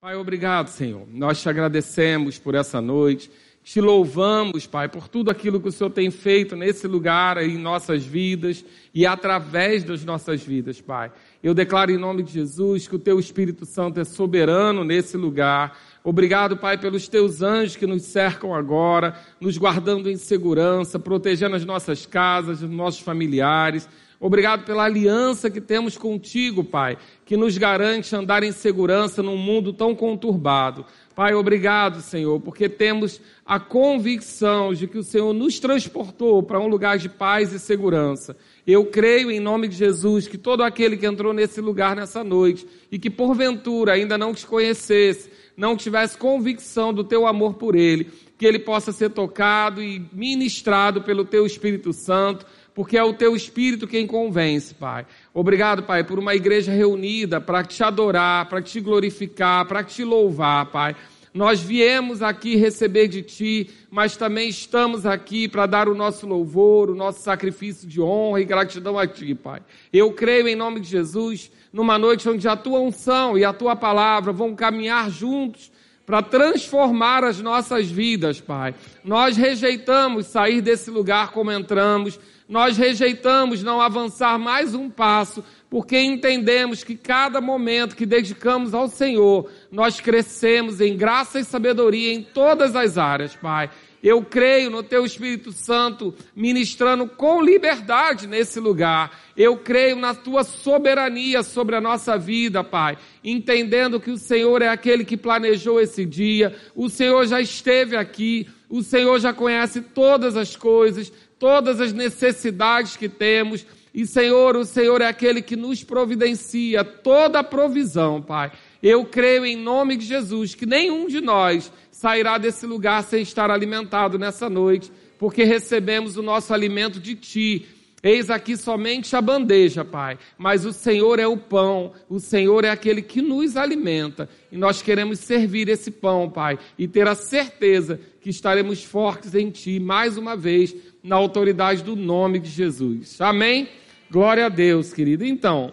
Pai, obrigado, Senhor. Nós te agradecemos por essa noite. Te louvamos, Pai, por tudo aquilo que o Senhor tem feito nesse lugar, em nossas vidas e através das nossas vidas, Pai. Eu declaro em nome de Jesus que o Teu Espírito Santo é soberano nesse lugar. Obrigado, Pai, pelos Teus anjos que nos cercam agora, nos guardando em segurança, protegendo as nossas casas, os nossos familiares Obrigado pela aliança que temos contigo, Pai, que nos garante andar em segurança num mundo tão conturbado. Pai, obrigado, Senhor, porque temos a convicção de que o Senhor nos transportou para um lugar de paz e segurança. Eu creio em nome de Jesus que todo aquele que entrou nesse lugar nessa noite e que porventura ainda não te conhecesse, não tivesse convicção do teu amor por ele, que ele possa ser tocado e ministrado pelo teu Espírito Santo porque é o teu espírito quem convence, Pai. Obrigado, Pai, por uma igreja reunida para te adorar, para te glorificar, para te louvar, Pai. Nós viemos aqui receber de ti, mas também estamos aqui para dar o nosso louvor, o nosso sacrifício de honra e gratidão a ti, Pai. Eu creio em nome de Jesus, numa noite onde a tua unção e a tua palavra vão caminhar juntos para transformar as nossas vidas, Pai. Nós rejeitamos sair desse lugar como entramos nós rejeitamos não avançar mais um passo, porque entendemos que cada momento que dedicamos ao Senhor, nós crescemos em graça e sabedoria em todas as áreas, Pai. Eu creio no Teu Espírito Santo ministrando com liberdade nesse lugar. Eu creio na Tua soberania sobre a nossa vida, Pai. Entendendo que o Senhor é aquele que planejou esse dia, o Senhor já esteve aqui, o Senhor já conhece todas as coisas, todas as necessidades que temos. E, Senhor, o Senhor é aquele que nos providencia toda a provisão, Pai. Eu creio em nome de Jesus que nenhum de nós sairá desse lugar sem estar alimentado nessa noite, porque recebemos o nosso alimento de Ti. Eis aqui somente a bandeja, Pai, mas o Senhor é o pão, o Senhor é aquele que nos alimenta, e nós queremos servir esse pão, Pai, e ter a certeza que estaremos fortes em Ti mais uma vez, na autoridade do nome de Jesus. Amém? Glória a Deus, querido. Então,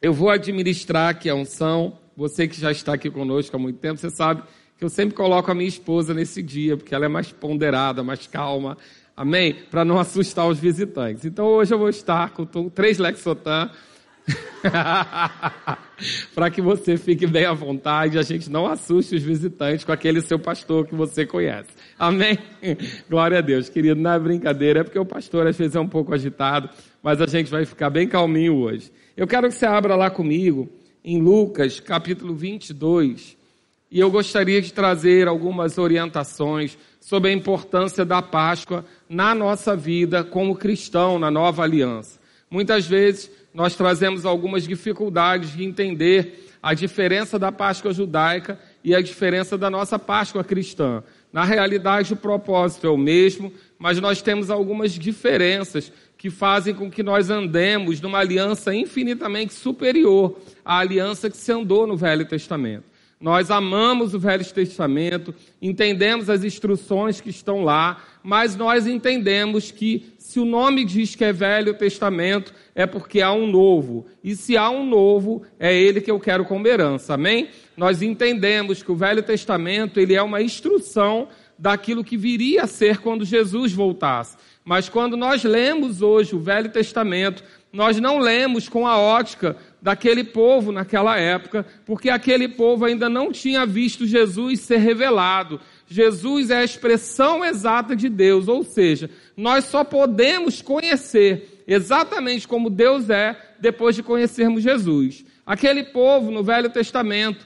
eu vou administrar aqui a unção. Você que já está aqui conosco há muito tempo, você sabe que eu sempre coloco a minha esposa nesse dia, porque ela é mais ponderada, mais calma. Amém? Para não assustar os visitantes. Então, hoje eu vou estar com três Lexotan para que você fique bem à vontade, a gente não assuste os visitantes com aquele seu pastor que você conhece. Amém? Glória a Deus, querido. Não é brincadeira, é porque o pastor às vezes é um pouco agitado, mas a gente vai ficar bem calminho hoje. Eu quero que você abra lá comigo em Lucas capítulo 22 e eu gostaria de trazer algumas orientações sobre a importância da Páscoa na nossa vida como cristão, na nova aliança. Muitas vezes nós trazemos algumas dificuldades de entender a diferença da Páscoa judaica e a diferença da nossa Páscoa cristã. Na realidade, o propósito é o mesmo, mas nós temos algumas diferenças que fazem com que nós andemos numa aliança infinitamente superior à aliança que se andou no Velho Testamento. Nós amamos o Velho Testamento, entendemos as instruções que estão lá, mas nós entendemos que se o nome diz que é Velho Testamento, é porque há um novo. E se há um novo, é ele que eu quero como herança. Amém? Nós entendemos que o Velho Testamento, ele é uma instrução daquilo que viria a ser quando Jesus voltasse. Mas quando nós lemos hoje o Velho Testamento, nós não lemos com a ótica daquele povo naquela época, porque aquele povo ainda não tinha visto Jesus ser revelado. Jesus é a expressão exata de Deus, ou seja, nós só podemos conhecer exatamente como Deus é depois de conhecermos Jesus. Aquele povo no Velho Testamento,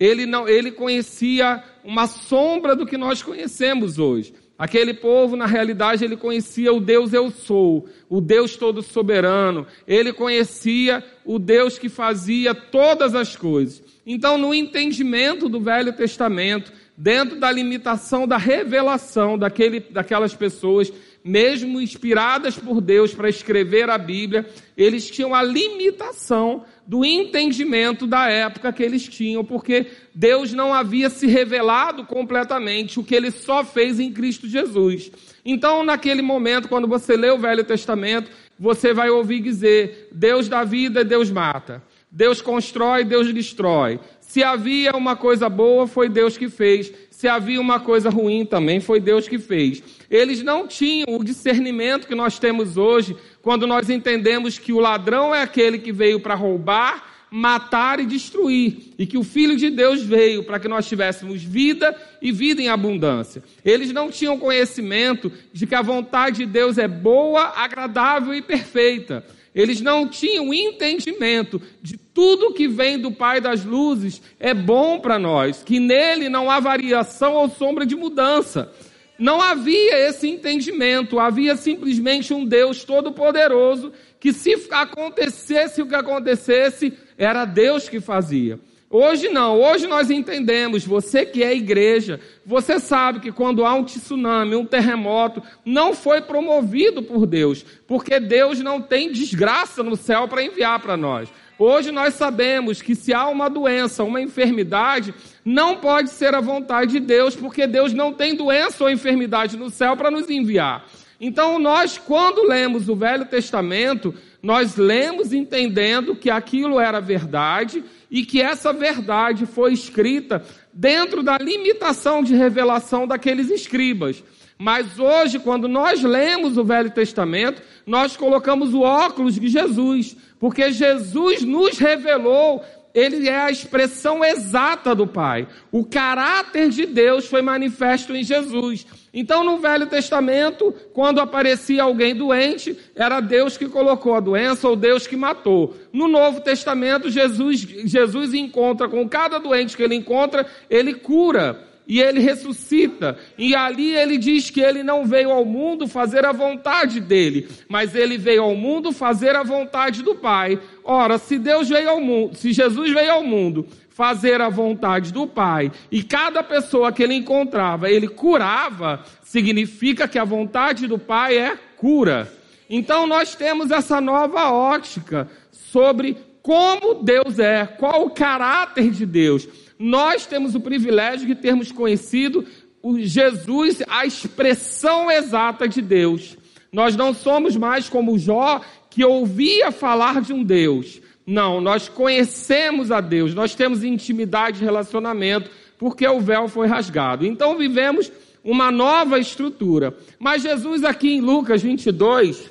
ele não, ele conhecia uma sombra do que nós conhecemos hoje. Aquele povo, na realidade, ele conhecia o Deus eu sou, o Deus todo soberano. Ele conhecia o Deus que fazia todas as coisas. Então, no entendimento do Velho Testamento, dentro da limitação da revelação daquele, daquelas pessoas, mesmo inspiradas por Deus para escrever a Bíblia, eles tinham a limitação do entendimento da época que eles tinham, porque Deus não havia se revelado completamente o que ele só fez em Cristo Jesus. Então, naquele momento, quando você lê o Velho Testamento, você vai ouvir dizer: Deus dá vida, Deus mata. Deus constrói, Deus destrói. Se havia uma coisa boa, foi Deus que fez. Se havia uma coisa ruim, também foi Deus que fez. Eles não tinham o discernimento que nós temos hoje, quando nós entendemos que o ladrão é aquele que veio para roubar, matar e destruir, e que o Filho de Deus veio para que nós tivéssemos vida e vida em abundância. Eles não tinham conhecimento de que a vontade de Deus é boa, agradável e perfeita. Eles não tinham entendimento de tudo que vem do Pai das luzes é bom para nós, que nele não há variação ou sombra de mudança. Não havia esse entendimento, havia simplesmente um Deus todo-poderoso que, se acontecesse o que acontecesse, era Deus que fazia. Hoje não, hoje nós entendemos, você que é igreja, você sabe que quando há um tsunami, um terremoto, não foi promovido por Deus, porque Deus não tem desgraça no céu para enviar para nós. Hoje nós sabemos que se há uma doença, uma enfermidade, não pode ser a vontade de Deus, porque Deus não tem doença ou enfermidade no céu para nos enviar. Então, nós, quando lemos o Velho Testamento, nós lemos entendendo que aquilo era verdade e que essa verdade foi escrita dentro da limitação de revelação daqueles escribas. Mas hoje, quando nós lemos o Velho Testamento, nós colocamos o óculos de Jesus, porque Jesus nos revelou, ele é a expressão exata do Pai. O caráter de Deus foi manifesto em Jesus. Então, no Velho Testamento, quando aparecia alguém doente, era Deus que colocou a doença ou Deus que matou. No Novo Testamento, Jesus, Jesus encontra com cada doente que ele encontra, ele cura e ele ressuscita. E ali ele diz que ele não veio ao mundo fazer a vontade dele, mas ele veio ao mundo fazer a vontade do Pai. Ora, se Deus veio ao mundo, se Jesus veio ao mundo fazer a vontade do Pai e cada pessoa que ele encontrava, ele curava, significa que a vontade do Pai é cura. Então nós temos essa nova ótica sobre como Deus é, qual o caráter de Deus. Nós temos o privilégio de termos conhecido o Jesus, a expressão exata de Deus. Nós não somos mais como Jó, que ouvia falar de um Deus não, nós conhecemos a Deus, nós temos intimidade, relacionamento, porque o véu foi rasgado. Então vivemos uma nova estrutura. Mas Jesus, aqui em Lucas 22,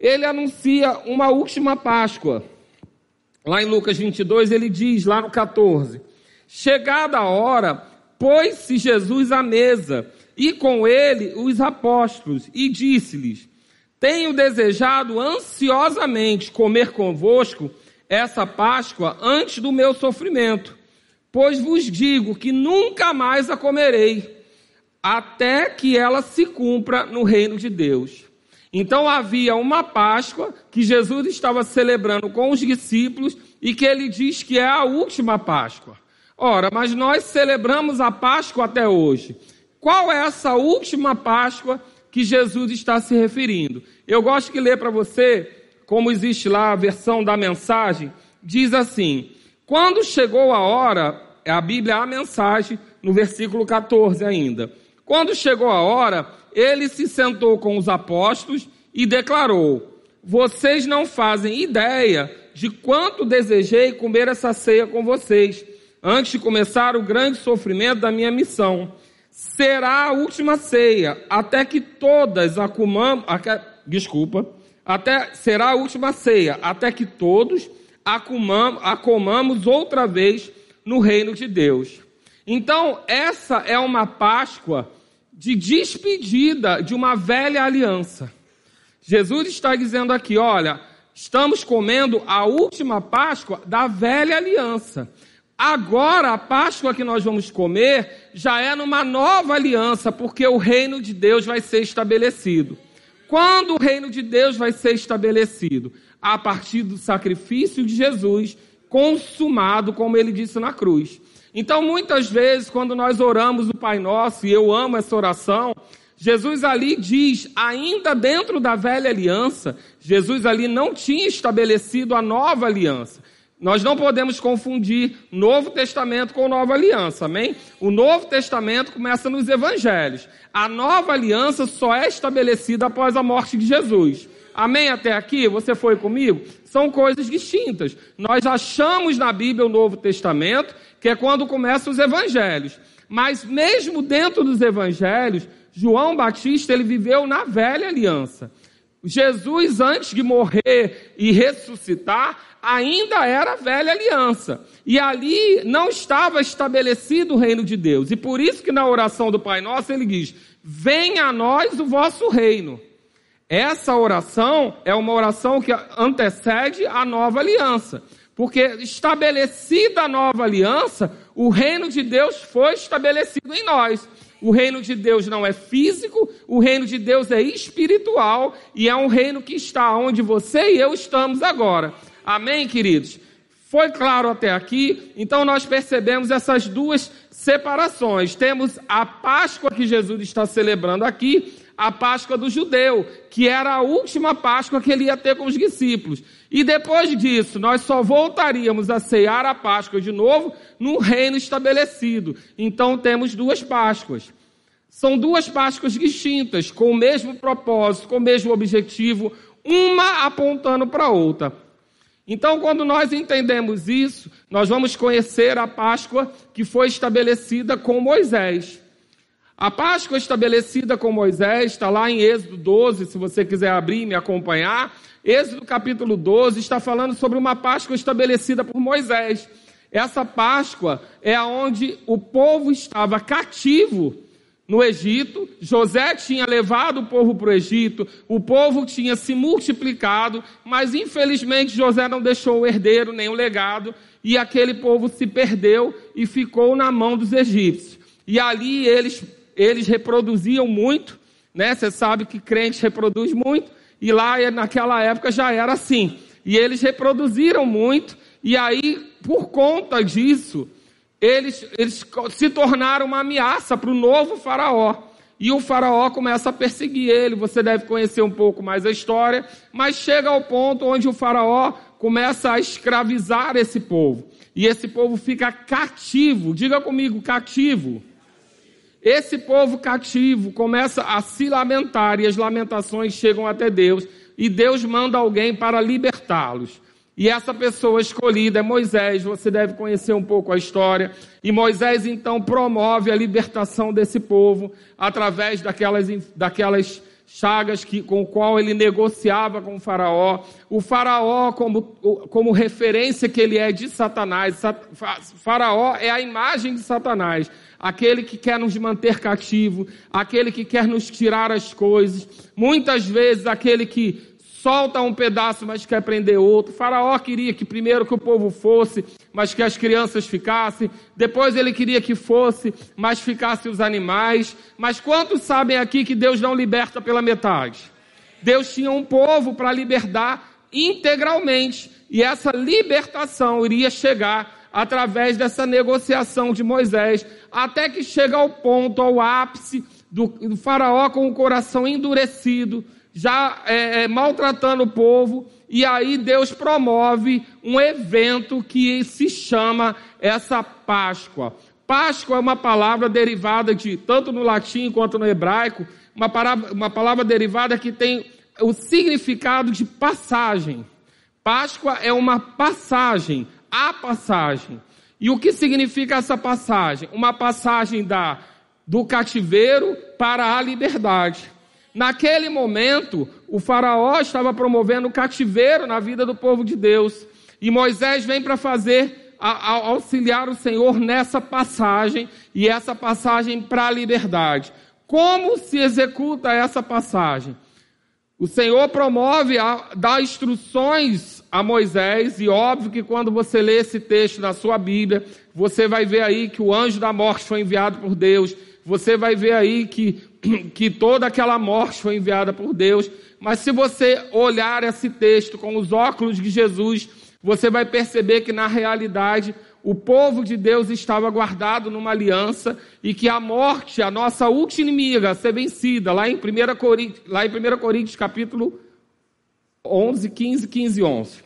ele anuncia uma última Páscoa. Lá em Lucas 22, ele diz, lá no 14: Chegada a hora, pôs-se Jesus à mesa, e com ele os apóstolos, e disse-lhes: tenho desejado ansiosamente comer convosco essa Páscoa antes do meu sofrimento, pois vos digo que nunca mais a comerei, até que ela se cumpra no reino de Deus. Então havia uma Páscoa que Jesus estava celebrando com os discípulos e que ele diz que é a última Páscoa. Ora, mas nós celebramos a Páscoa até hoje. Qual é essa última Páscoa que Jesus está se referindo. Eu gosto de ler para você, como existe lá a versão da mensagem, diz assim: Quando chegou a hora, a Bíblia, a mensagem, no versículo 14 ainda. Quando chegou a hora, ele se sentou com os apóstolos e declarou: Vocês não fazem ideia de quanto desejei comer essa ceia com vocês, antes de começar o grande sofrimento da minha missão será a última ceia, até que todas acumamos, desculpa, até será a última ceia, até que todos acumamos, outra vez no reino de Deus. Então, essa é uma Páscoa de despedida de uma velha aliança. Jesus está dizendo aqui, olha, estamos comendo a última Páscoa da velha aliança. Agora a Páscoa que nós vamos comer já é numa nova aliança, porque o reino de Deus vai ser estabelecido. Quando o reino de Deus vai ser estabelecido? A partir do sacrifício de Jesus, consumado, como ele disse na cruz. Então, muitas vezes, quando nós oramos o Pai Nosso, e eu amo essa oração, Jesus ali diz, ainda dentro da velha aliança, Jesus ali não tinha estabelecido a nova aliança. Nós não podemos confundir Novo Testamento com Nova Aliança, amém? O Novo Testamento começa nos Evangelhos. A Nova Aliança só é estabelecida após a morte de Jesus. Amém até aqui? Você foi comigo? São coisas distintas. Nós achamos na Bíblia o Novo Testamento, que é quando começam os Evangelhos. Mas mesmo dentro dos Evangelhos, João Batista ele viveu na velha aliança. Jesus, antes de morrer e ressuscitar, ainda era a velha aliança. E ali não estava estabelecido o reino de Deus. E por isso que na oração do Pai Nosso ele diz: Venha a nós o vosso reino. Essa oração é uma oração que antecede a nova aliança. Porque estabelecida a nova aliança, o reino de Deus foi estabelecido em nós. O reino de Deus não é físico, o reino de Deus é espiritual e é um reino que está onde você e eu estamos agora. Amém, queridos? Foi claro até aqui? Então nós percebemos essas duas separações. Temos a Páscoa que Jesus está celebrando aqui, a Páscoa do judeu, que era a última Páscoa que ele ia ter com os discípulos. E depois disso, nós só voltaríamos a cear a Páscoa de novo no reino estabelecido. Então temos duas Páscoas. São duas Páscoas distintas, com o mesmo propósito, com o mesmo objetivo, uma apontando para a outra. Então, quando nós entendemos isso, nós vamos conhecer a Páscoa que foi estabelecida com Moisés. A Páscoa estabelecida com Moisés está lá em Êxodo 12, se você quiser abrir e me acompanhar. Êxodo capítulo 12 está falando sobre uma Páscoa estabelecida por Moisés. Essa Páscoa é onde o povo estava cativo no Egito, José tinha levado o povo para o Egito, o povo tinha se multiplicado, mas infelizmente José não deixou o herdeiro nem o legado, e aquele povo se perdeu e ficou na mão dos egípcios. E ali eles, eles reproduziam muito, né? Você sabe que crente reproduz muito, e lá eh, naquela época já era assim. E eles reproduziram muito, e aí, por conta disso, eles, eles se tornaram uma ameaça para o novo faraó. E o faraó começa a perseguir ele. Você deve conhecer um pouco mais a história, mas chega ao ponto onde o faraó começa a escravizar esse povo. E esse povo fica cativo. Diga comigo, cativo. Esse povo cativo começa a se lamentar e as lamentações chegam até Deus e Deus manda alguém para libertá-los. E essa pessoa escolhida é Moisés, você deve conhecer um pouco a história. E Moisés então promove a libertação desse povo através daquelas, daquelas chagas que, com o qual ele negociava com o faraó. O faraó, como, como referência que ele é de Satanás, faraó é a imagem de Satanás, aquele que quer nos manter cativo, aquele que quer nos tirar as coisas, muitas vezes aquele que solta um pedaço, mas quer prender outro. O faraó queria que primeiro que o povo fosse, mas que as crianças ficassem. Depois ele queria que fosse, mas ficassem os animais. Mas quantos sabem aqui que Deus não liberta pela metade? Deus tinha um povo para libertar integralmente, e essa libertação iria chegar através dessa negociação de Moisés, até que chega ao ponto, ao ápice do, do faraó com o coração endurecido já é, é, maltratando o povo, e aí Deus promove um evento que se chama essa Páscoa. Páscoa é uma palavra derivada de, tanto no latim quanto no hebraico, uma, palavra, uma palavra derivada que tem o significado de passagem. Páscoa é uma passagem, a passagem. E o que significa essa passagem? Uma passagem da, do cativeiro para a liberdade. Naquele momento, o Faraó estava promovendo o cativeiro na vida do povo de Deus. E Moisés vem para fazer, a, a auxiliar o Senhor nessa passagem, e essa passagem para a liberdade. Como se executa essa passagem? O Senhor promove, a, dá instruções a Moisés, e óbvio que quando você lê esse texto na sua Bíblia, você vai ver aí que o anjo da morte foi enviado por Deus, você vai ver aí que que toda aquela morte foi enviada por Deus, mas se você olhar esse texto com os óculos de Jesus, você vai perceber que na realidade o povo de Deus estava guardado numa aliança e que a morte, a nossa última inimiga, a ser vencida, lá em 1 Coríntios, lá em 1 Coríntios capítulo 11, 15, 15, 11.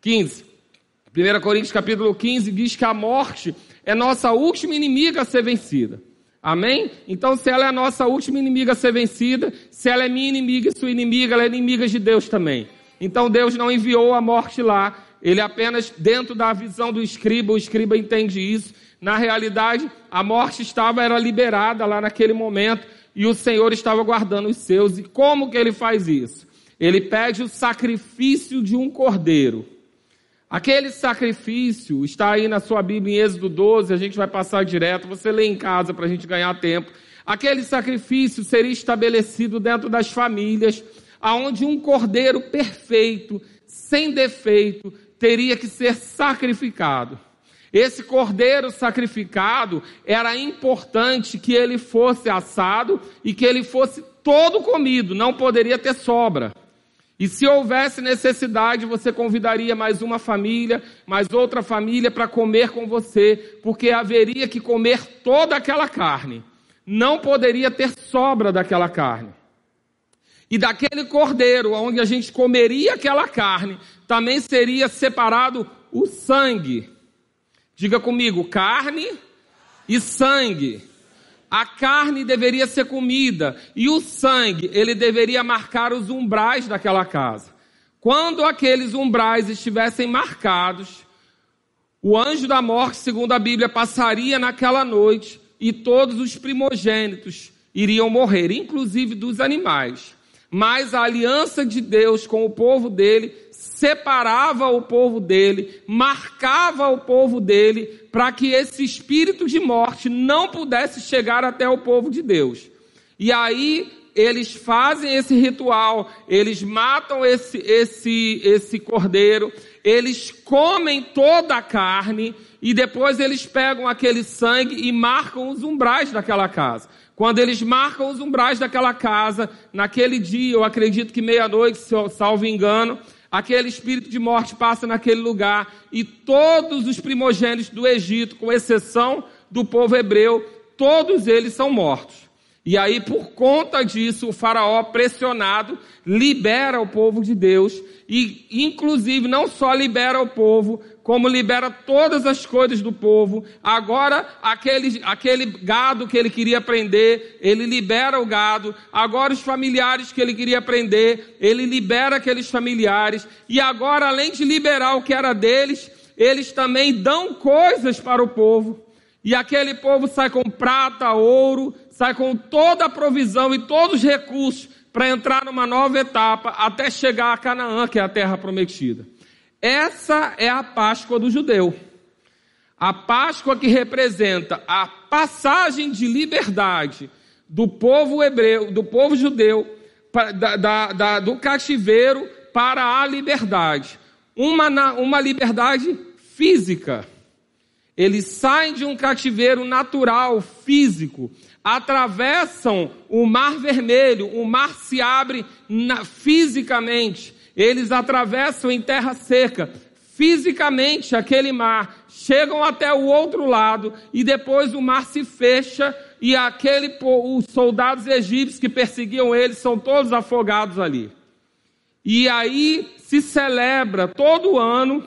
15. 1 Coríntios capítulo 15 diz que a morte é nossa última inimiga a ser vencida. Amém? Então, se ela é a nossa última inimiga a ser vencida, se ela é minha inimiga e sua inimiga, ela é inimiga de Deus também. Então, Deus não enviou a morte lá, ele é apenas, dentro da visão do escriba, o escriba entende isso. Na realidade, a morte estava, era liberada lá naquele momento, e o Senhor estava guardando os seus. E como que ele faz isso? Ele pede o sacrifício de um cordeiro. Aquele sacrifício está aí na sua Bíblia em Êxodo 12, a gente vai passar direto, você lê em casa para a gente ganhar tempo. Aquele sacrifício seria estabelecido dentro das famílias, aonde um cordeiro perfeito, sem defeito, teria que ser sacrificado. Esse cordeiro sacrificado era importante que ele fosse assado e que ele fosse todo comido, não poderia ter sobra. E se houvesse necessidade, você convidaria mais uma família, mais outra família para comer com você, porque haveria que comer toda aquela carne. Não poderia ter sobra daquela carne. E daquele cordeiro, onde a gente comeria aquela carne, também seria separado o sangue. Diga comigo, carne e sangue. A carne deveria ser comida e o sangue, ele deveria marcar os umbrais daquela casa. Quando aqueles umbrais estivessem marcados, o anjo da morte, segundo a Bíblia, passaria naquela noite e todos os primogênitos iriam morrer, inclusive dos animais. Mas a aliança de Deus com o povo dele separava o povo dele, marcava o povo dele, para que esse espírito de morte não pudesse chegar até o povo de Deus. E aí eles fazem esse ritual, eles matam esse, esse, esse cordeiro, eles comem toda a carne e depois eles pegam aquele sangue e marcam os umbrais daquela casa. Quando eles marcam os umbrais daquela casa, naquele dia, eu acredito que meia-noite, salvo engano, Aquele espírito de morte passa naquele lugar e todos os primogênitos do Egito, com exceção do povo hebreu, todos eles são mortos. E aí, por conta disso, o faraó, pressionado, libera o povo de Deus e, inclusive, não só libera o povo, como libera todas as coisas do povo. Agora, aquele, aquele gado que ele queria prender, ele libera o gado. Agora, os familiares que ele queria prender, ele libera aqueles familiares. E agora, além de liberar o que era deles, eles também dão coisas para o povo. E aquele povo sai com prata, ouro, sai com toda a provisão e todos os recursos para entrar numa nova etapa até chegar a Canaã, que é a terra prometida. Essa é a Páscoa do judeu. A Páscoa que representa a passagem de liberdade do povo hebreu, do povo judeu, da, da, da, do cativeiro para a liberdade. Uma, uma liberdade física. Eles saem de um cativeiro natural, físico, atravessam o Mar Vermelho, o mar se abre na, fisicamente, eles atravessam em terra seca, fisicamente, aquele mar, chegam até o outro lado e depois o mar se fecha e aquele, os soldados egípcios que perseguiam eles são todos afogados ali. E aí se celebra todo ano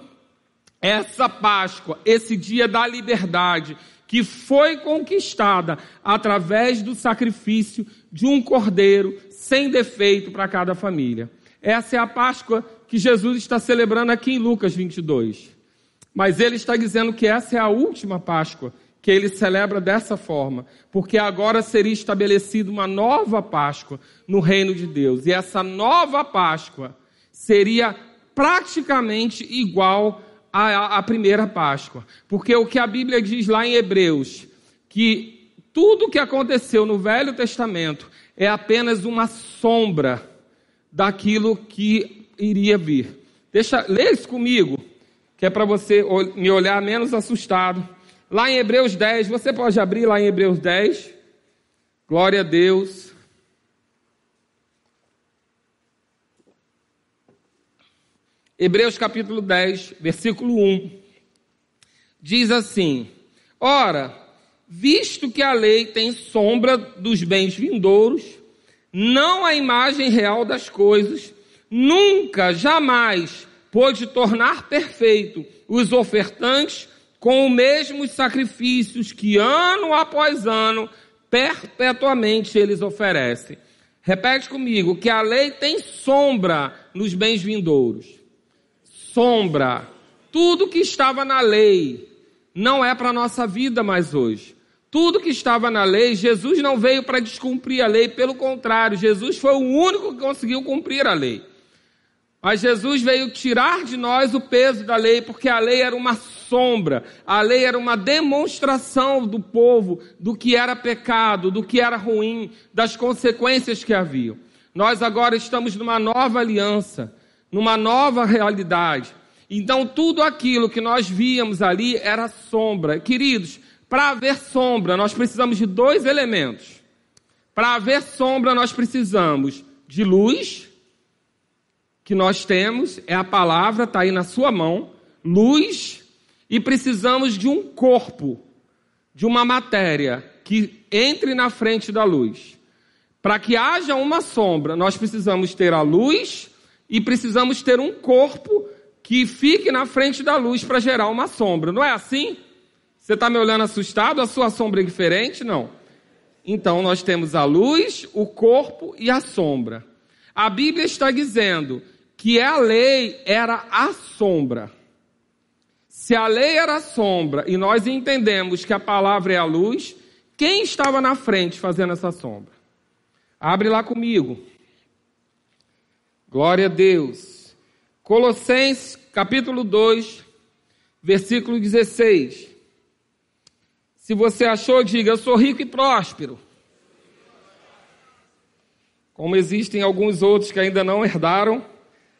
essa Páscoa, esse dia da liberdade, que foi conquistada através do sacrifício de um cordeiro sem defeito para cada família. Essa é a Páscoa que Jesus está celebrando aqui em Lucas 22. Mas ele está dizendo que essa é a última Páscoa que ele celebra dessa forma, porque agora seria estabelecida uma nova Páscoa no reino de Deus. E essa nova Páscoa seria praticamente igual à, à primeira Páscoa. Porque o que a Bíblia diz lá em Hebreus, que tudo o que aconteceu no Velho Testamento é apenas uma sombra daquilo que iria vir. Deixa, lê isso comigo, que é para você me olhar menos assustado. Lá em Hebreus 10, você pode abrir lá em Hebreus 10. Glória a Deus. Hebreus capítulo 10, versículo 1. Diz assim: Ora, visto que a lei tem sombra dos bens vindouros, não a imagem real das coisas, nunca, jamais pôde tornar perfeito os ofertantes com os mesmos sacrifícios que ano após ano, perpetuamente eles oferecem. Repete comigo que a lei tem sombra nos bens vindouros. Sombra. Tudo que estava na lei não é para a nossa vida mais hoje tudo que estava na lei, Jesus não veio para descumprir a lei, pelo contrário, Jesus foi o único que conseguiu cumprir a lei. Mas Jesus veio tirar de nós o peso da lei, porque a lei era uma sombra, a lei era uma demonstração do povo do que era pecado, do que era ruim, das consequências que haviam. Nós agora estamos numa nova aliança, numa nova realidade. Então, tudo aquilo que nós víamos ali era sombra. Queridos, para haver sombra, nós precisamos de dois elementos. Para haver sombra, nós precisamos de luz, que nós temos, é a palavra, está aí na sua mão, luz, e precisamos de um corpo, de uma matéria, que entre na frente da luz. Para que haja uma sombra, nós precisamos ter a luz e precisamos ter um corpo que fique na frente da luz para gerar uma sombra. Não é assim? Você está me olhando assustado? A sua sombra é diferente? Não. Então, nós temos a luz, o corpo e a sombra. A Bíblia está dizendo que a lei era a sombra. Se a lei era a sombra e nós entendemos que a palavra é a luz, quem estava na frente fazendo essa sombra? Abre lá comigo. Glória a Deus. Colossenses capítulo 2, versículo 16. Se você achou, diga: Eu sou rico e próspero. Como existem alguns outros que ainda não herdaram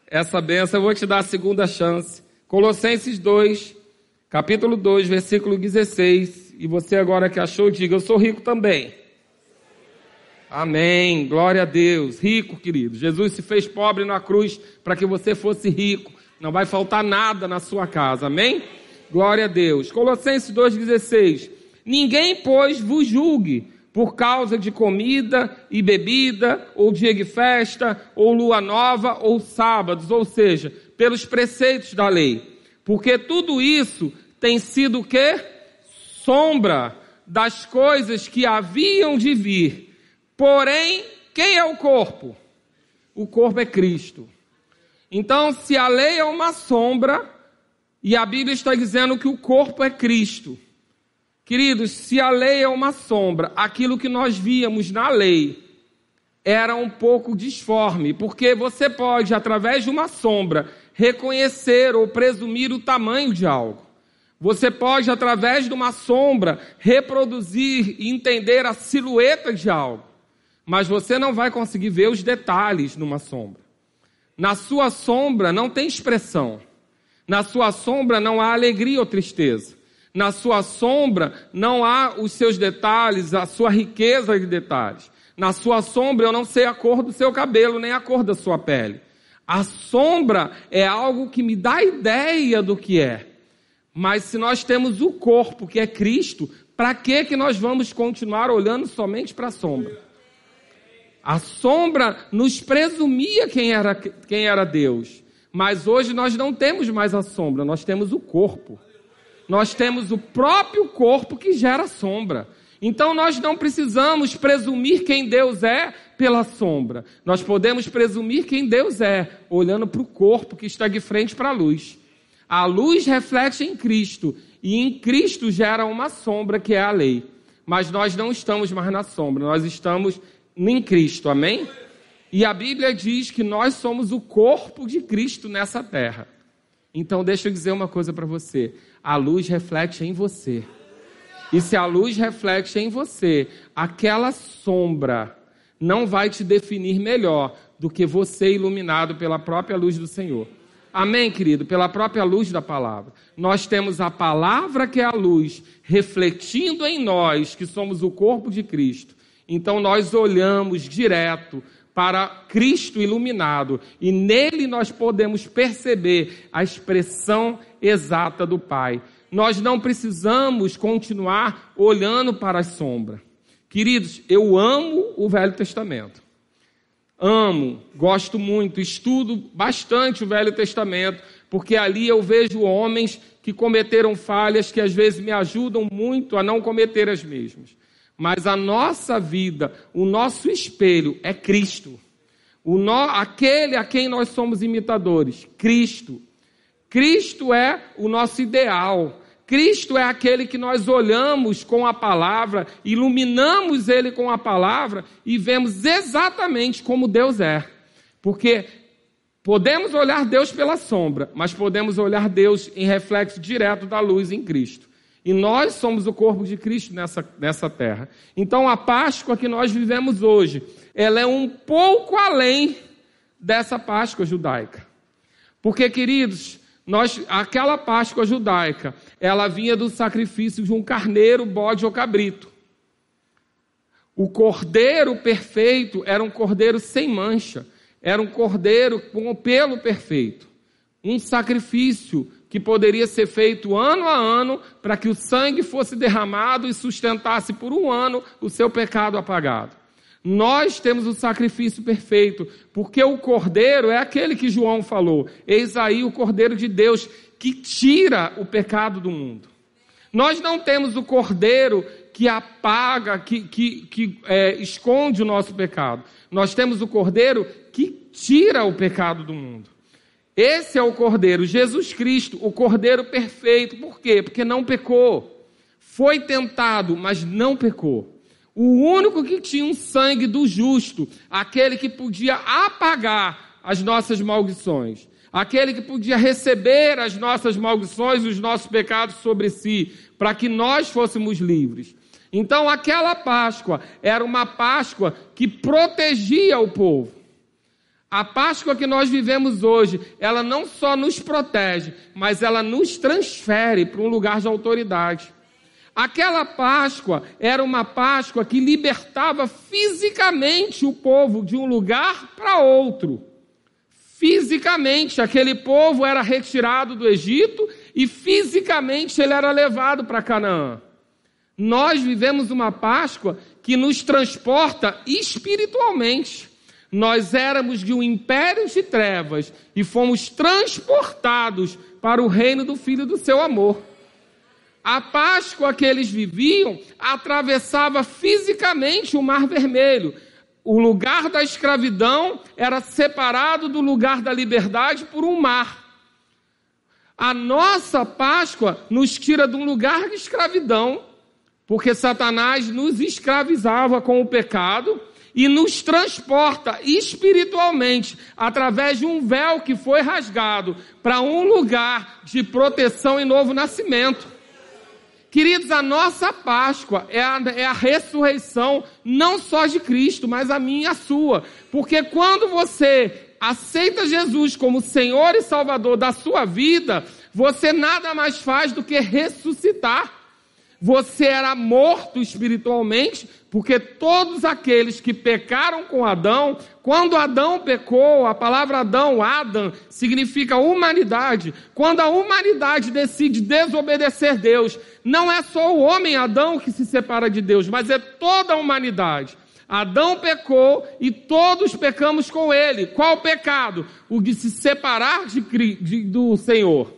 essa benção, eu vou te dar a segunda chance. Colossenses 2, capítulo 2, versículo 16. E você agora que achou, diga: Eu sou rico também. Amém. Glória a Deus. Rico, querido. Jesus se fez pobre na cruz para que você fosse rico. Não vai faltar nada na sua casa. Amém? Glória a Deus. Colossenses 2,16. Ninguém, pois, vos julgue por causa de comida e bebida, ou dia de festa, ou lua nova, ou sábados, ou seja, pelos preceitos da lei. Porque tudo isso tem sido o quê? Sombra das coisas que haviam de vir. Porém, quem é o corpo? O corpo é Cristo. Então, se a lei é uma sombra, e a Bíblia está dizendo que o corpo é Cristo, Queridos, se a lei é uma sombra, aquilo que nós víamos na lei era um pouco disforme, porque você pode, através de uma sombra, reconhecer ou presumir o tamanho de algo. Você pode, através de uma sombra, reproduzir e entender a silhueta de algo, mas você não vai conseguir ver os detalhes numa sombra. Na sua sombra não tem expressão, na sua sombra não há alegria ou tristeza. Na sua sombra não há os seus detalhes, a sua riqueza de detalhes. Na sua sombra eu não sei a cor do seu cabelo, nem a cor da sua pele. A sombra é algo que me dá ideia do que é. Mas se nós temos o corpo, que é Cristo, para que que nós vamos continuar olhando somente para a sombra? A sombra nos presumia quem era, quem era Deus. Mas hoje nós não temos mais a sombra, nós temos o corpo. Nós temos o próprio corpo que gera sombra. Então nós não precisamos presumir quem Deus é pela sombra. Nós podemos presumir quem Deus é olhando para o corpo que está de frente para a luz. A luz reflete em Cristo e em Cristo gera uma sombra que é a lei. Mas nós não estamos mais na sombra, nós estamos em Cristo, amém? E a Bíblia diz que nós somos o corpo de Cristo nessa terra. Então deixa eu dizer uma coisa para você a luz reflete em você. E se a luz reflete em você, aquela sombra não vai te definir melhor do que você iluminado pela própria luz do Senhor. Amém, querido? Pela própria luz da palavra. Nós temos a palavra que é a luz, refletindo em nós, que somos o corpo de Cristo. Então nós olhamos direto para Cristo iluminado, e nele nós podemos perceber a expressão exata do Pai. Nós não precisamos continuar olhando para a sombra. Queridos, eu amo o Velho Testamento. Amo, gosto muito, estudo bastante o Velho Testamento, porque ali eu vejo homens que cometeram falhas que às vezes me ajudam muito a não cometer as mesmas. Mas a nossa vida, o nosso espelho é Cristo. O no, aquele a quem nós somos imitadores, Cristo. Cristo é o nosso ideal. Cristo é aquele que nós olhamos com a palavra, iluminamos ele com a palavra e vemos exatamente como Deus é. Porque podemos olhar Deus pela sombra, mas podemos olhar Deus em reflexo direto da luz em Cristo. E nós somos o corpo de Cristo nessa, nessa terra. Então a Páscoa que nós vivemos hoje, ela é um pouco além dessa Páscoa judaica. Porque, queridos, nós, aquela Páscoa judaica, ela vinha do sacrifício de um carneiro, bode ou cabrito. O cordeiro perfeito era um cordeiro sem mancha, era um cordeiro com o pelo perfeito. Um sacrifício que poderia ser feito ano a ano para que o sangue fosse derramado e sustentasse por um ano o seu pecado apagado. Nós temos o sacrifício perfeito, porque o cordeiro é aquele que João falou. Eis aí o cordeiro de Deus que tira o pecado do mundo. Nós não temos o cordeiro que apaga, que, que, que é, esconde o nosso pecado. Nós temos o cordeiro que tira o pecado do mundo. Esse é o Cordeiro, Jesus Cristo, o Cordeiro perfeito. Por quê? Porque não pecou. Foi tentado, mas não pecou. O único que tinha um sangue do justo, aquele que podia apagar as nossas maldições, aquele que podia receber as nossas maldições, os nossos pecados sobre si, para que nós fôssemos livres. Então, aquela Páscoa era uma Páscoa que protegia o povo. A Páscoa que nós vivemos hoje, ela não só nos protege, mas ela nos transfere para um lugar de autoridade. Aquela Páscoa era uma Páscoa que libertava fisicamente o povo de um lugar para outro. Fisicamente, aquele povo era retirado do Egito e fisicamente ele era levado para Canaã. Nós vivemos uma Páscoa que nos transporta espiritualmente. Nós éramos de um império de trevas e fomos transportados para o reino do Filho do seu amor. A Páscoa que eles viviam atravessava fisicamente o Mar Vermelho. O lugar da escravidão era separado do lugar da liberdade por um mar. A nossa Páscoa nos tira de um lugar de escravidão, porque Satanás nos escravizava com o pecado e nos transporta espiritualmente através de um véu que foi rasgado para um lugar de proteção e novo nascimento. Queridos, a nossa Páscoa é a, é a, ressurreição não só de Cristo, mas a minha e a sua. Porque quando você aceita Jesus como Senhor e Salvador da sua vida, você nada mais faz do que ressuscitar. Você era morto espiritualmente, porque todos aqueles que pecaram com Adão, quando Adão pecou, a palavra Adão, Adam, significa humanidade. Quando a humanidade decide desobedecer Deus, não é só o homem Adão que se separa de Deus, mas é toda a humanidade. Adão pecou e todos pecamos com ele. Qual pecado? O de se separar de, de, do Senhor.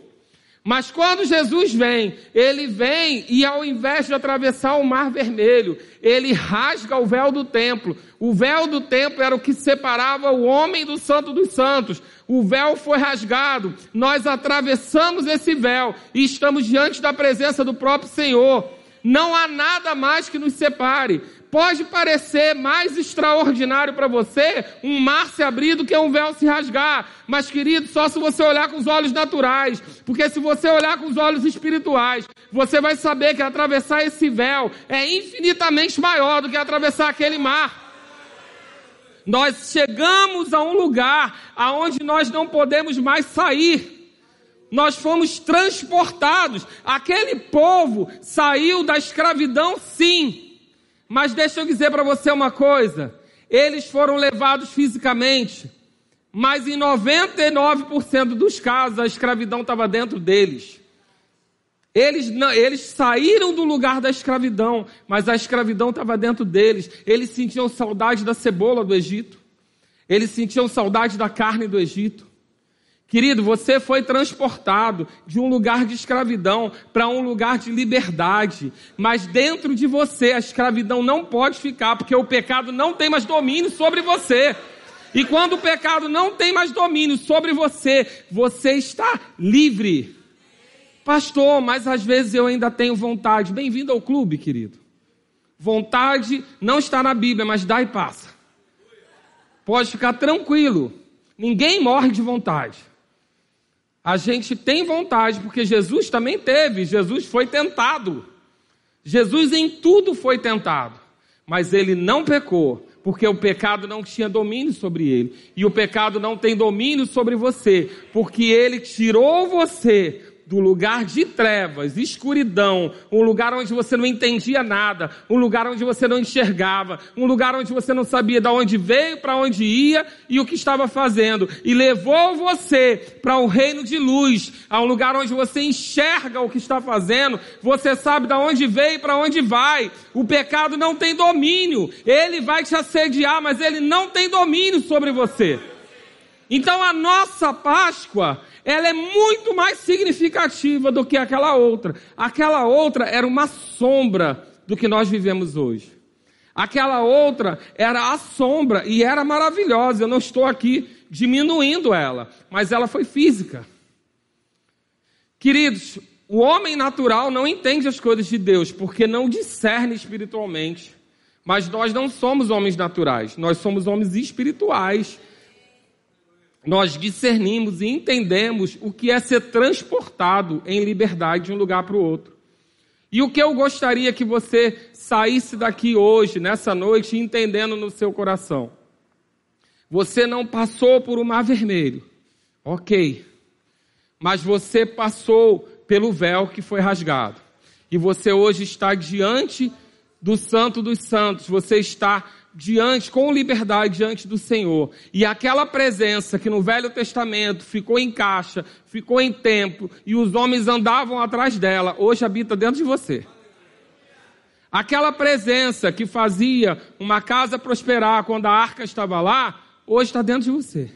Mas quando Jesus vem, ele vem e ao invés de atravessar o mar vermelho, ele rasga o véu do templo. O véu do templo era o que separava o homem do santo dos santos. O véu foi rasgado. Nós atravessamos esse véu e estamos diante da presença do próprio Senhor não há nada mais que nos separe. Pode parecer mais extraordinário para você um mar se abrir do que um véu se rasgar, mas querido, só se você olhar com os olhos naturais, porque se você olhar com os olhos espirituais, você vai saber que atravessar esse véu é infinitamente maior do que atravessar aquele mar. Nós chegamos a um lugar aonde nós não podemos mais sair. Nós fomos transportados. Aquele povo saiu da escravidão, sim. Mas deixa eu dizer para você uma coisa: eles foram levados fisicamente, mas em 99% dos casos a escravidão estava dentro deles. Eles, não, eles saíram do lugar da escravidão, mas a escravidão estava dentro deles. Eles sentiam saudade da cebola do Egito. Eles sentiam saudade da carne do Egito. Querido, você foi transportado de um lugar de escravidão para um lugar de liberdade. Mas dentro de você a escravidão não pode ficar, porque o pecado não tem mais domínio sobre você. E quando o pecado não tem mais domínio sobre você, você está livre. Pastor, mas às vezes eu ainda tenho vontade. Bem-vindo ao clube, querido. Vontade não está na Bíblia, mas dá e passa. Pode ficar tranquilo. Ninguém morre de vontade. A gente tem vontade, porque Jesus também teve, Jesus foi tentado. Jesus em tudo foi tentado, mas ele não pecou, porque o pecado não tinha domínio sobre ele. E o pecado não tem domínio sobre você, porque ele tirou você do lugar de trevas, escuridão, um lugar onde você não entendia nada, um lugar onde você não enxergava, um lugar onde você não sabia de onde veio, para onde ia e o que estava fazendo, e levou você para um reino de luz, a um lugar onde você enxerga o que está fazendo, você sabe de onde veio e para onde vai. O pecado não tem domínio, ele vai te assediar, mas ele não tem domínio sobre você. Então a nossa Páscoa, ela é muito mais significativa do que aquela outra. Aquela outra era uma sombra do que nós vivemos hoje. Aquela outra era a sombra e era maravilhosa. Eu não estou aqui diminuindo ela, mas ela foi física. Queridos, o homem natural não entende as coisas de Deus porque não discerne espiritualmente. Mas nós não somos homens naturais, nós somos homens espirituais nós discernimos e entendemos o que é ser transportado em liberdade de um lugar para o outro. E o que eu gostaria que você saísse daqui hoje, nessa noite, entendendo no seu coração? Você não passou por o um mar vermelho, ok, mas você passou pelo véu que foi rasgado. E você hoje está diante do Santo dos Santos, você está diante com liberdade diante do Senhor. E aquela presença que no Velho Testamento ficou em caixa, ficou em templo e os homens andavam atrás dela, hoje habita dentro de você. Aquela presença que fazia uma casa prosperar quando a arca estava lá, hoje está dentro de você.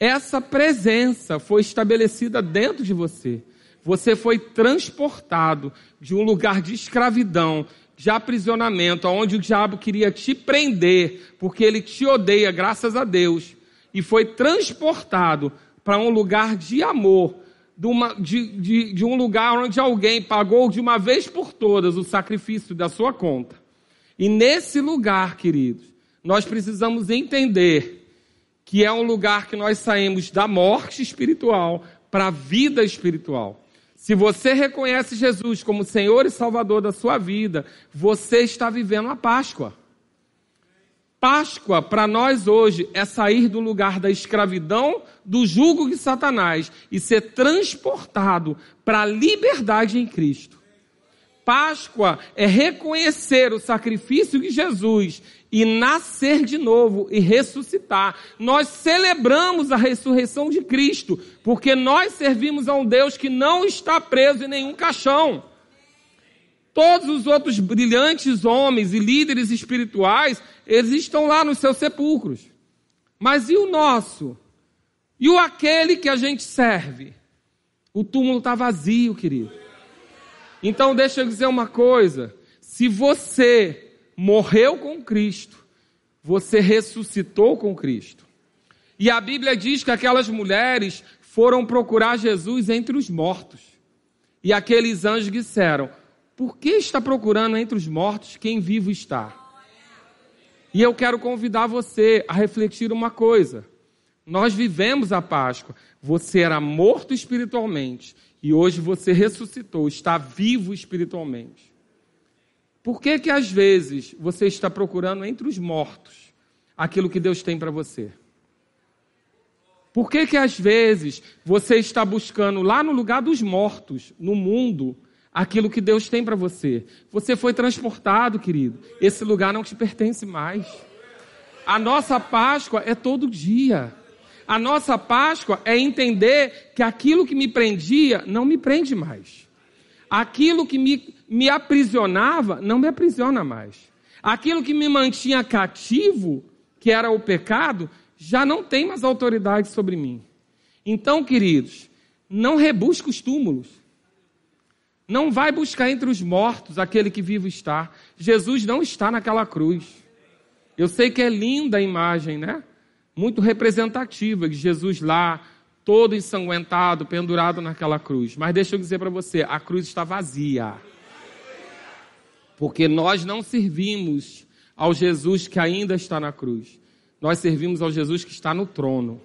Essa presença foi estabelecida dentro de você. Você foi transportado de um lugar de escravidão, de aprisionamento, aonde o diabo queria te prender, porque ele te odeia, graças a Deus, e foi transportado para um lugar de amor, de, uma, de, de, de, um lugar onde alguém pagou de uma vez por todas o sacrifício da sua conta. E nesse lugar, queridos, nós precisamos entender que é um lugar que nós saímos da morte espiritual para a vida espiritual. Se você reconhece Jesus como Senhor e Salvador da sua vida, você está vivendo a Páscoa. Páscoa para nós hoje é sair do lugar da escravidão, do jugo de Satanás e ser transportado para a liberdade em Cristo. Páscoa é reconhecer o sacrifício de Jesus e nascer de novo e ressuscitar. Nós celebramos a ressurreição de Cristo, porque nós servimos a um Deus que não está preso em nenhum caixão. Todos os outros brilhantes homens e líderes espirituais, eles estão lá nos seus sepulcros. Mas e o nosso? E o aquele que a gente serve? O túmulo está vazio, querido. Então, deixa eu dizer uma coisa: se você morreu com Cristo, você ressuscitou com Cristo. E a Bíblia diz que aquelas mulheres foram procurar Jesus entre os mortos. E aqueles anjos disseram: Por que está procurando entre os mortos quem vivo está? E eu quero convidar você a refletir uma coisa. Nós vivemos a Páscoa. Você era morto espiritualmente e hoje você ressuscitou, está vivo espiritualmente. Por que que às vezes você está procurando entre os mortos aquilo que Deus tem para você? Por que que às vezes você está buscando lá no lugar dos mortos, no mundo, aquilo que Deus tem para você? Você foi transportado, querido. Esse lugar não te pertence mais. A nossa Páscoa é todo dia. A nossa Páscoa é entender que aquilo que me prendia não me prende mais. Aquilo que me me aprisionava, não me aprisiona mais. Aquilo que me mantinha cativo, que era o pecado, já não tem mais autoridade sobre mim. Então, queridos, não rebusca os túmulos. Não vai buscar entre os mortos aquele que vivo está. Jesus não está naquela cruz. Eu sei que é linda a imagem, né? Muito representativa de Jesus lá, todo ensanguentado, pendurado naquela cruz. Mas deixa eu dizer para você: a cruz está vazia. Porque nós não servimos ao Jesus que ainda está na cruz. Nós servimos ao Jesus que está no trono.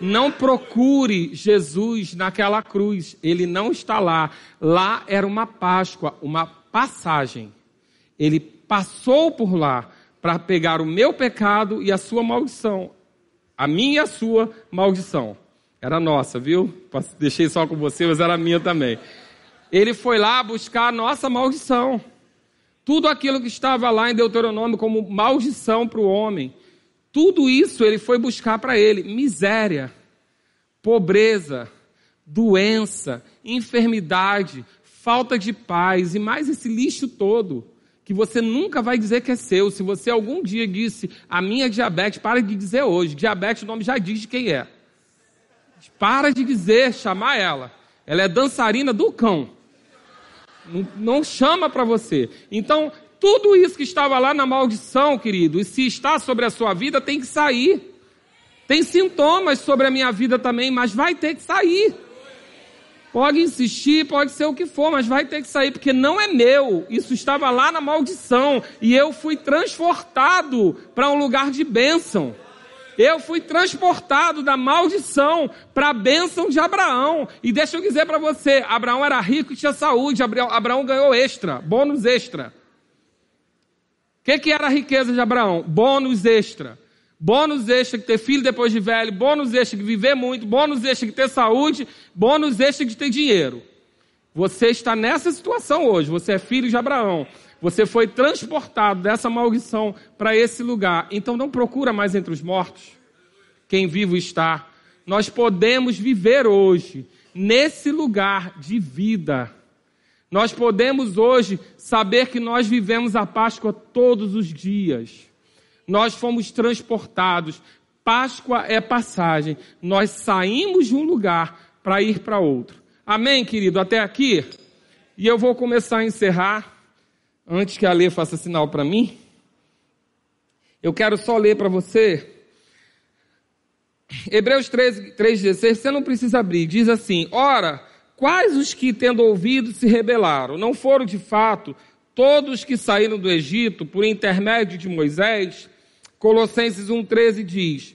Não procure Jesus naquela cruz, ele não está lá. Lá era uma Páscoa, uma passagem. Ele passou por lá para pegar o meu pecado e a sua maldição, a minha e a sua maldição. Era nossa, viu? Deixei só com você, mas era minha também ele foi lá buscar a nossa maldição. Tudo aquilo que estava lá em Deuteronômio como maldição para o homem, tudo isso ele foi buscar para ele: miséria, pobreza, doença, enfermidade, falta de paz e mais esse lixo todo que você nunca vai dizer que é seu. Se você algum dia disse, a minha diabetes, para de dizer hoje. Diabetes, o nome já diz de quem é. Para de dizer, chamar ela. Ela é dançarina do cão. Não, não chama para você. Então, tudo isso que estava lá na maldição, querido, e se está sobre a sua vida, tem que sair. Tem sintomas sobre a minha vida também, mas vai ter que sair. Pode insistir, pode ser o que for, mas vai ter que sair, porque não é meu. Isso estava lá na maldição e eu fui transportado para um lugar de bênção. Eu fui transportado da maldição para a bênção de Abraão. E deixa eu dizer para você: Abraão era rico e tinha saúde. Abraão, ganhou extra, bônus extra. O que, que era a riqueza de Abraão? Bônus extra. Bônus extra que ter filho depois de velho, bônus extra que viver muito, bônus extra que ter saúde, bônus extra que ter dinheiro. Você está nessa situação hoje, você é filho de Abraão. Você foi transportado dessa maldição para esse lugar. Então não procura mais entre os mortos quem vivo está. Nós podemos viver hoje nesse lugar de vida. Nós podemos hoje saber que nós vivemos a Páscoa todos os dias. Nós fomos transportados. Páscoa é passagem. Nós saímos de um lugar para ir para outro. Amém, querido? Até aqui? E eu vou começar a encerrar antes que a lei faça sinal para mim, eu quero só ler para você. Hebreus 3,16, 3, você não precisa abrir, diz assim: Ora, quais os que, tendo ouvido, se rebelaram? Não foram de fato todos que saíram do Egito por intermédio de Moisés? Colossenses 1,13 diz: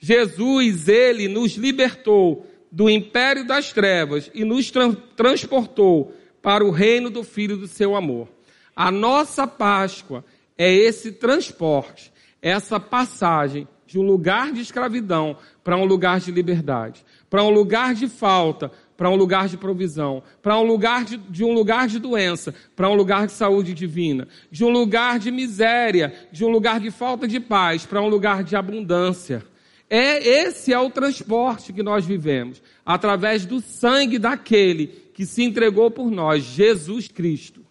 Jesus, ele nos libertou do império das trevas e nos tra transportou para o reino do Filho do seu amor. A nossa Páscoa é esse transporte, essa passagem de um lugar de escravidão para um lugar de liberdade, para um lugar de falta, para um lugar de provisão, para um lugar de, de, um lugar de doença, para um lugar de saúde divina, de um lugar de miséria, de um lugar de falta de paz, para um lugar de abundância. É esse é o transporte que nós vivemos através do sangue daquele que se entregou por nós, Jesus Cristo.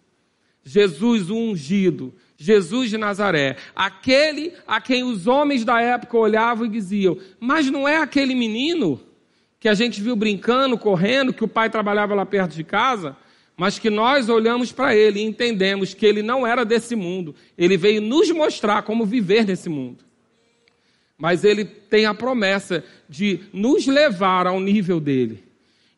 Jesus o ungido, Jesus de Nazaré, aquele a quem os homens da época olhavam e diziam: Mas não é aquele menino que a gente viu brincando, correndo, que o pai trabalhava lá perto de casa? Mas que nós olhamos para ele e entendemos que ele não era desse mundo, ele veio nos mostrar como viver nesse mundo. Mas ele tem a promessa de nos levar ao nível dele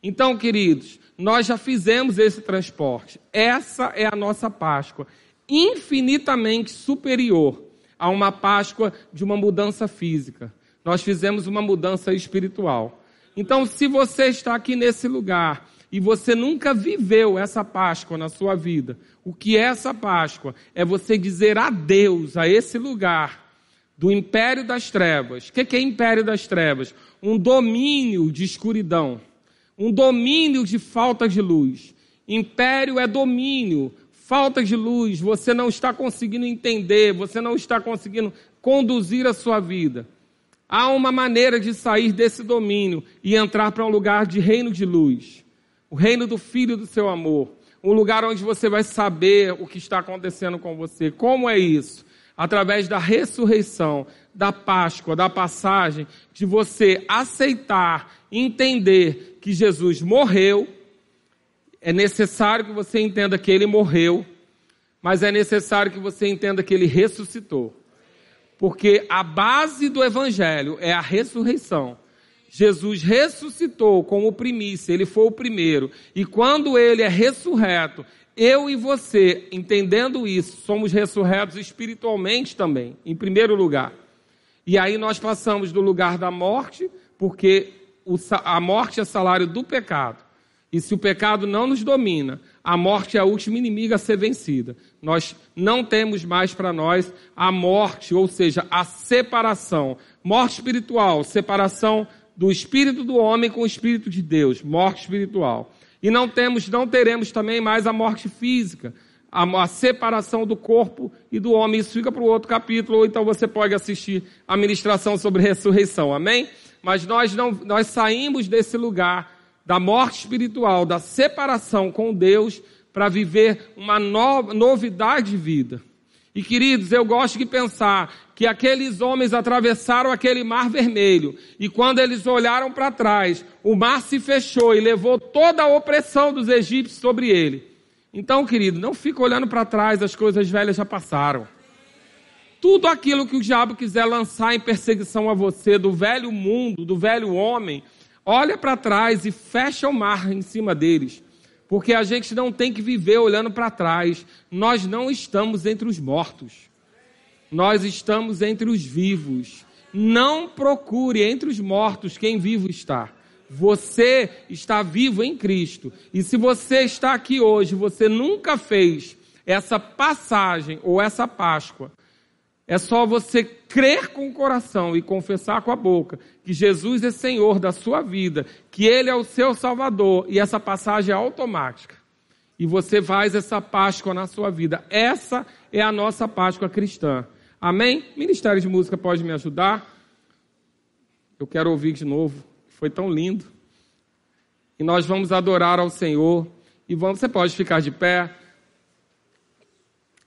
então, queridos, nós já fizemos esse transporte. Essa é a nossa Páscoa, infinitamente superior a uma Páscoa de uma mudança física. Nós fizemos uma mudança espiritual. Então, se você está aqui nesse lugar e você nunca viveu essa Páscoa na sua vida, o que é essa Páscoa? É você dizer adeus a esse lugar do império das trevas. O que é império das trevas? Um domínio de escuridão um domínio de falta de luz. Império é domínio, falta de luz, você não está conseguindo entender, você não está conseguindo conduzir a sua vida. Há uma maneira de sair desse domínio e entrar para um lugar de reino de luz, o reino do filho do seu amor, um lugar onde você vai saber o que está acontecendo com você. Como é isso? Através da ressurreição, da Páscoa, da passagem, de você aceitar entender que Jesus morreu, é necessário que você entenda que ele morreu, mas é necessário que você entenda que ele ressuscitou. Porque a base do evangelho é a ressurreição. Jesus ressuscitou como primícia, ele foi o primeiro. E quando ele é ressurreto, eu e você, entendendo isso, somos ressurretos espiritualmente também, em primeiro lugar. E aí nós passamos do lugar da morte, porque a morte é salário do pecado. E se o pecado não nos domina, a morte é a última inimiga a ser vencida. Nós não temos mais para nós a morte, ou seja, a separação. Morte espiritual, separação do espírito do homem com o espírito de Deus, morte espiritual. E não temos, não teremos também mais a morte física, a, a separação do corpo e do homem. Isso fica para o outro capítulo, ou então você pode assistir a ministração sobre ressurreição. Amém? mas nós, não, nós saímos desse lugar da morte espiritual, da separação com Deus, para viver uma no, novidade de vida. E queridos, eu gosto de pensar que aqueles homens atravessaram aquele mar vermelho e quando eles olharam para trás, o mar se fechou e levou toda a opressão dos egípcios sobre ele. Então, querido, não fica olhando para trás, as coisas velhas já passaram tudo aquilo que o diabo quiser lançar em perseguição a você, do velho mundo, do velho homem, olha para trás e fecha o mar em cima deles. Porque a gente não tem que viver olhando para trás. Nós não estamos entre os mortos. Nós estamos entre os vivos. Não procure entre os mortos quem vivo está. Você está vivo em Cristo. E se você está aqui hoje, você nunca fez essa passagem ou essa Páscoa é só você crer com o coração e confessar com a boca que Jesus é Senhor da sua vida, que Ele é o seu Salvador, e essa passagem é automática. E você faz essa Páscoa na sua vida. Essa é a nossa Páscoa cristã. Amém? Ministério de Música pode me ajudar? Eu quero ouvir de novo. Foi tão lindo. E nós vamos adorar ao Senhor. E vamos, você pode ficar de pé.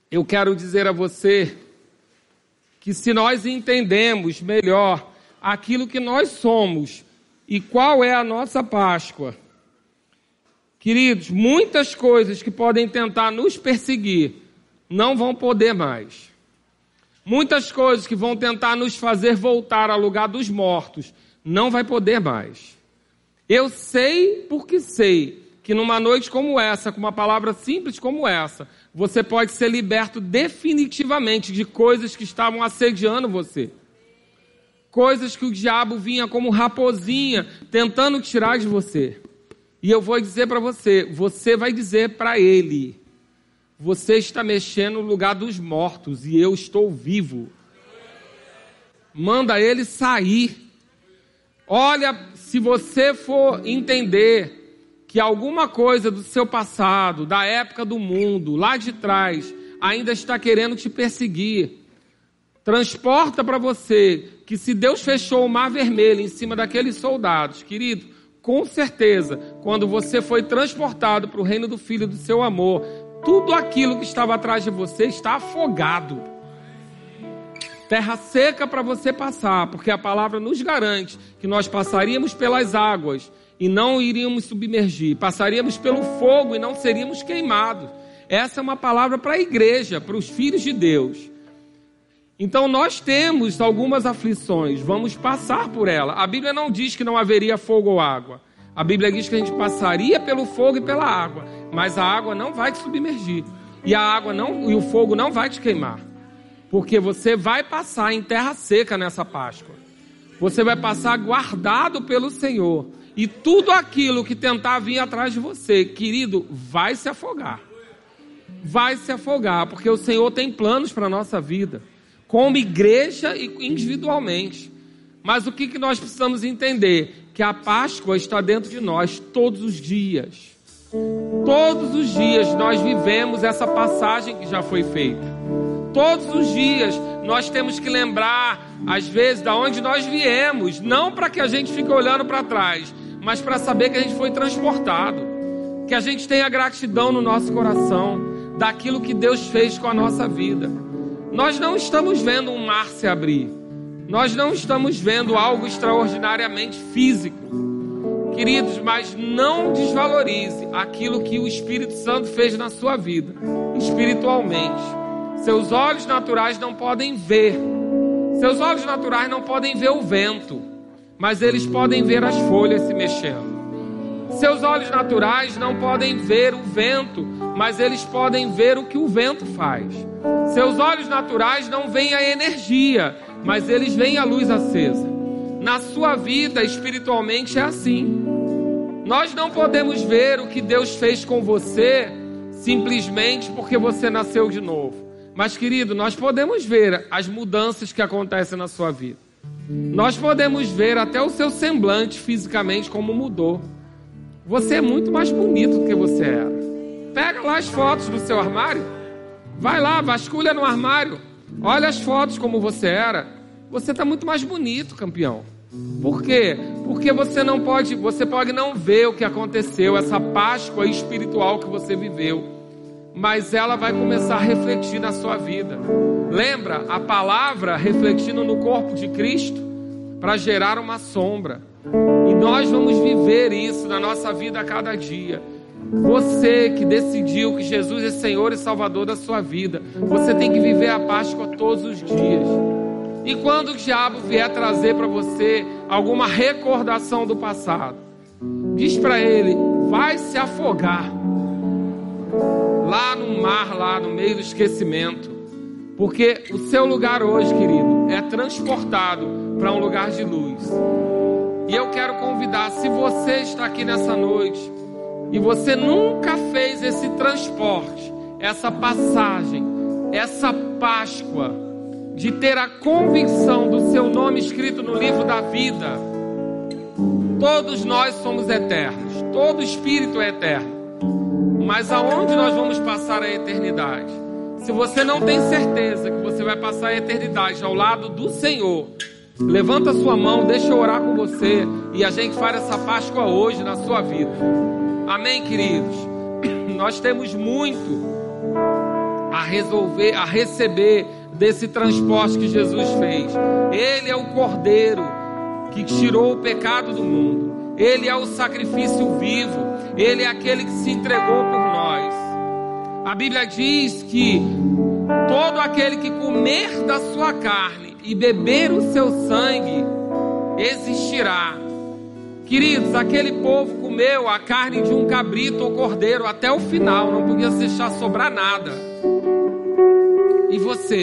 Eu quero dizer a você que se nós entendemos melhor aquilo que nós somos e qual é a nossa Páscoa, queridos, muitas coisas que podem tentar nos perseguir não vão poder mais. Muitas coisas que vão tentar nos fazer voltar ao lugar dos mortos não vai poder mais. Eu sei porque sei que numa noite como essa, com uma palavra simples como essa, você pode ser liberto definitivamente de coisas que estavam assediando você. Coisas que o diabo vinha como raposinha tentando tirar de você. E eu vou dizer para você, você vai dizer para ele: você está mexendo no lugar dos mortos e eu estou vivo. Manda ele sair. Olha, se você for entender que alguma coisa do seu passado, da época do mundo, lá de trás, ainda está querendo te perseguir. Transporta para você que se Deus fechou o mar vermelho em cima daqueles soldados, querido, com certeza, quando você foi transportado para o reino do Filho do seu amor, tudo aquilo que estava atrás de você está afogado. Terra seca para você passar, porque a palavra nos garante que nós passaríamos pelas águas e não iríamos submergir, passaríamos pelo fogo e não seríamos queimados. Essa é uma palavra para a igreja, para os filhos de Deus. Então nós temos algumas aflições, vamos passar por ela. A Bíblia não diz que não haveria fogo ou água. A Bíblia diz que a gente passaria pelo fogo e pela água, mas a água não vai te submergir e a água não e o fogo não vai te queimar. Porque você vai passar em terra seca nessa Páscoa. Você vai passar guardado pelo Senhor. E tudo aquilo que tentar vir atrás de você, querido, vai se afogar. Vai se afogar, porque o Senhor tem planos para a nossa vida, como igreja e individualmente. Mas o que, que nós precisamos entender? Que a Páscoa está dentro de nós todos os dias. Todos os dias nós vivemos essa passagem que já foi feita. Todos os dias nós temos que lembrar, às vezes, da onde nós viemos, não para que a gente fique olhando para trás, mas para saber que a gente foi transportado, que a gente tenha gratidão no nosso coração daquilo que Deus fez com a nossa vida. Nós não estamos vendo um mar se abrir, nós não estamos vendo algo extraordinariamente físico. Queridos, mas não desvalorize aquilo que o Espírito Santo fez na sua vida, espiritualmente. Seus olhos naturais não podem ver, seus olhos naturais não podem ver o vento, mas eles podem ver as folhas se mexendo. Seus olhos naturais não podem ver o vento, mas eles podem ver o que o vento faz. Seus olhos naturais não veem a energia, mas eles veem a luz acesa. Na sua vida espiritualmente é assim. Nós não podemos ver o que Deus fez com você simplesmente porque você nasceu de novo. Mas, querido, nós podemos ver as mudanças que acontecem na sua vida. Nós podemos ver até o seu semblante fisicamente como mudou. Você é muito mais bonito do que você era. Pega lá as fotos do seu armário, vai lá, vasculha no armário, olha as fotos como você era. Você está muito mais bonito, campeão. Por quê? Porque você não pode, você pode não ver o que aconteceu, essa Páscoa espiritual que você viveu mas ela vai começar a refletir na sua vida. Lembra a palavra refletindo no corpo de Cristo para gerar uma sombra. E nós vamos viver isso na nossa vida a cada dia. Você que decidiu que Jesus é Senhor e Salvador da sua vida, você tem que viver a Páscoa todos os dias. E quando o diabo vier trazer para você alguma recordação do passado, diz para ele: vai se afogar lá no mar, lá no meio do esquecimento. Porque o seu lugar hoje, querido, é transportado para um lugar de luz. E eu quero convidar, se você está aqui nessa noite e você nunca fez esse transporte, essa passagem, essa Páscoa, de ter a convicção do seu nome escrito no livro da vida, todos nós somos eternos, todo espírito é eterno. Mas aonde nós vamos passar a eternidade? Se você não tem certeza que você vai passar a eternidade ao lado do Senhor, levanta sua mão, deixa eu orar com você e a gente faz essa Páscoa hoje na sua vida. Amém, queridos. Nós temos muito a resolver, a receber desse transporte que Jesus fez. Ele é o Cordeiro que tirou o pecado do mundo. Ele é o sacrifício vivo. Ele é aquele que se entregou por a Bíblia diz que todo aquele que comer da sua carne e beber o seu sangue existirá. Queridos, aquele povo comeu a carne de um cabrito ou cordeiro até o final, não podia deixar sobrar nada. E você?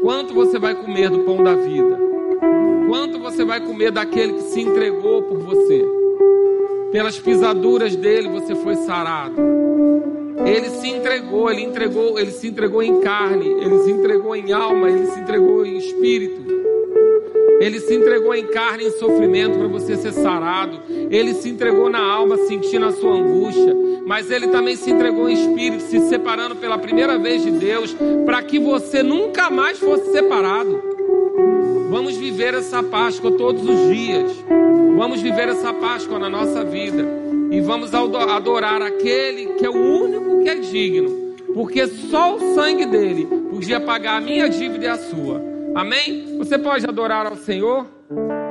Quanto você vai comer do pão da vida? Quanto você vai comer daquele que se entregou por você? Pelas pisaduras dele você foi sarado. Ele se entregou, ele entregou, ele se entregou em carne, ele se entregou em alma, ele se entregou em espírito. Ele se entregou em carne, em sofrimento para você ser sarado. Ele se entregou na alma, sentindo a sua angústia. Mas ele também se entregou em espírito, se separando pela primeira vez de Deus, para que você nunca mais fosse separado. Vamos viver essa Páscoa todos os dias. Vamos viver essa Páscoa na nossa vida e vamos adorar aquele que é o único que é digno, porque só o sangue dele podia pagar a minha dívida e a sua. Amém? Você pode adorar ao Senhor?